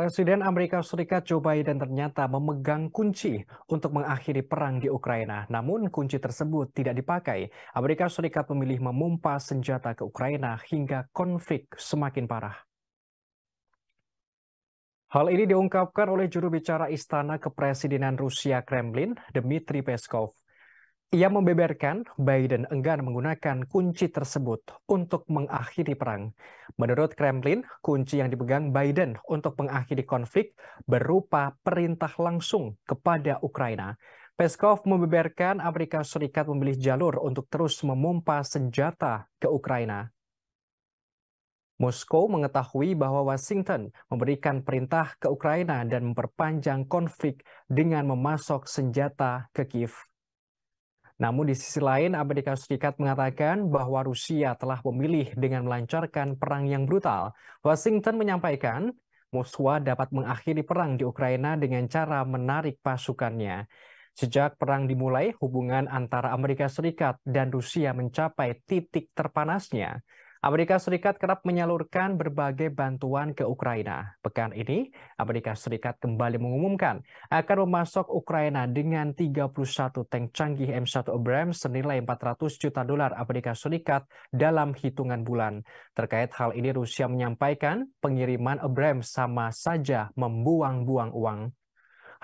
Presiden Amerika Serikat Joe Biden ternyata memegang kunci untuk mengakhiri perang di Ukraina. Namun kunci tersebut tidak dipakai. Amerika Serikat memilih memompa senjata ke Ukraina hingga konflik semakin parah. Hal ini diungkapkan oleh juru bicara Istana Kepresidenan Rusia Kremlin, Dmitry Peskov. Ia membeberkan Biden enggan menggunakan kunci tersebut untuk mengakhiri perang. Menurut Kremlin, kunci yang dipegang Biden untuk mengakhiri konflik berupa perintah langsung kepada Ukraina. Peskov membeberkan Amerika Serikat memilih jalur untuk terus memompa senjata ke Ukraina. Moskow mengetahui bahwa Washington memberikan perintah ke Ukraina dan memperpanjang konflik dengan memasok senjata ke Kiev. Namun di sisi lain, Amerika Serikat mengatakan bahwa Rusia telah memilih dengan melancarkan perang yang brutal. Washington menyampaikan Moskwa dapat mengakhiri perang di Ukraina dengan cara menarik pasukannya. Sejak perang dimulai, hubungan antara Amerika Serikat dan Rusia mencapai titik terpanasnya. Amerika Serikat kerap menyalurkan berbagai bantuan ke Ukraina. Pekan ini, Amerika Serikat kembali mengumumkan akan memasok Ukraina dengan 31 tank canggih M1 Abrams senilai 400 juta dolar Amerika Serikat dalam hitungan bulan. Terkait hal ini, Rusia menyampaikan pengiriman Abrams sama saja membuang-buang uang.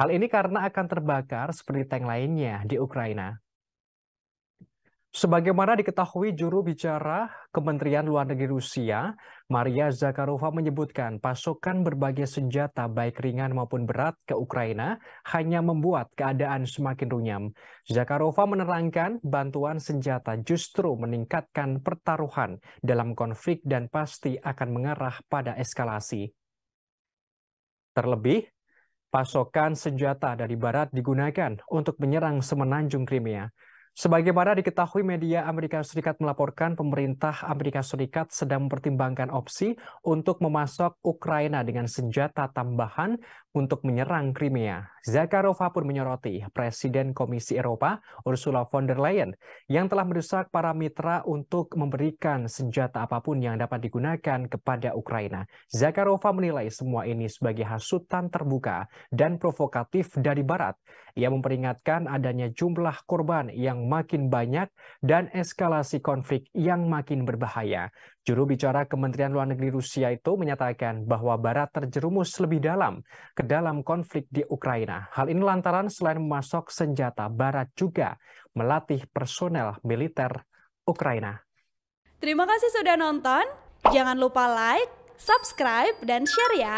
Hal ini karena akan terbakar seperti tank lainnya di Ukraina. Sebagaimana diketahui juru bicara Kementerian Luar Negeri Rusia, Maria Zakharova menyebutkan pasokan berbagai senjata baik ringan maupun berat ke Ukraina hanya membuat keadaan semakin runyam. Zakharova menerangkan bantuan senjata justru meningkatkan pertaruhan dalam konflik dan pasti akan mengarah pada eskalasi. Terlebih, pasokan senjata dari barat digunakan untuk menyerang semenanjung Crimea. Sebagaimana diketahui media Amerika Serikat melaporkan pemerintah Amerika Serikat sedang mempertimbangkan opsi untuk memasok Ukraina dengan senjata tambahan untuk menyerang Crimea. Zakharova pun menyoroti Presiden Komisi Eropa Ursula von der Leyen yang telah mendesak para mitra untuk memberikan senjata apapun yang dapat digunakan kepada Ukraina. Zakharova menilai semua ini sebagai hasutan terbuka dan provokatif dari Barat. Ia memperingatkan adanya jumlah korban yang makin banyak dan eskalasi konflik yang makin berbahaya. Juru bicara Kementerian Luar Negeri Rusia itu menyatakan bahwa Barat terjerumus lebih dalam ke dalam konflik di Ukraina. Hal ini lantaran selain memasok senjata, Barat juga melatih personel militer Ukraina. Terima kasih sudah nonton. Jangan lupa like, subscribe, dan share ya.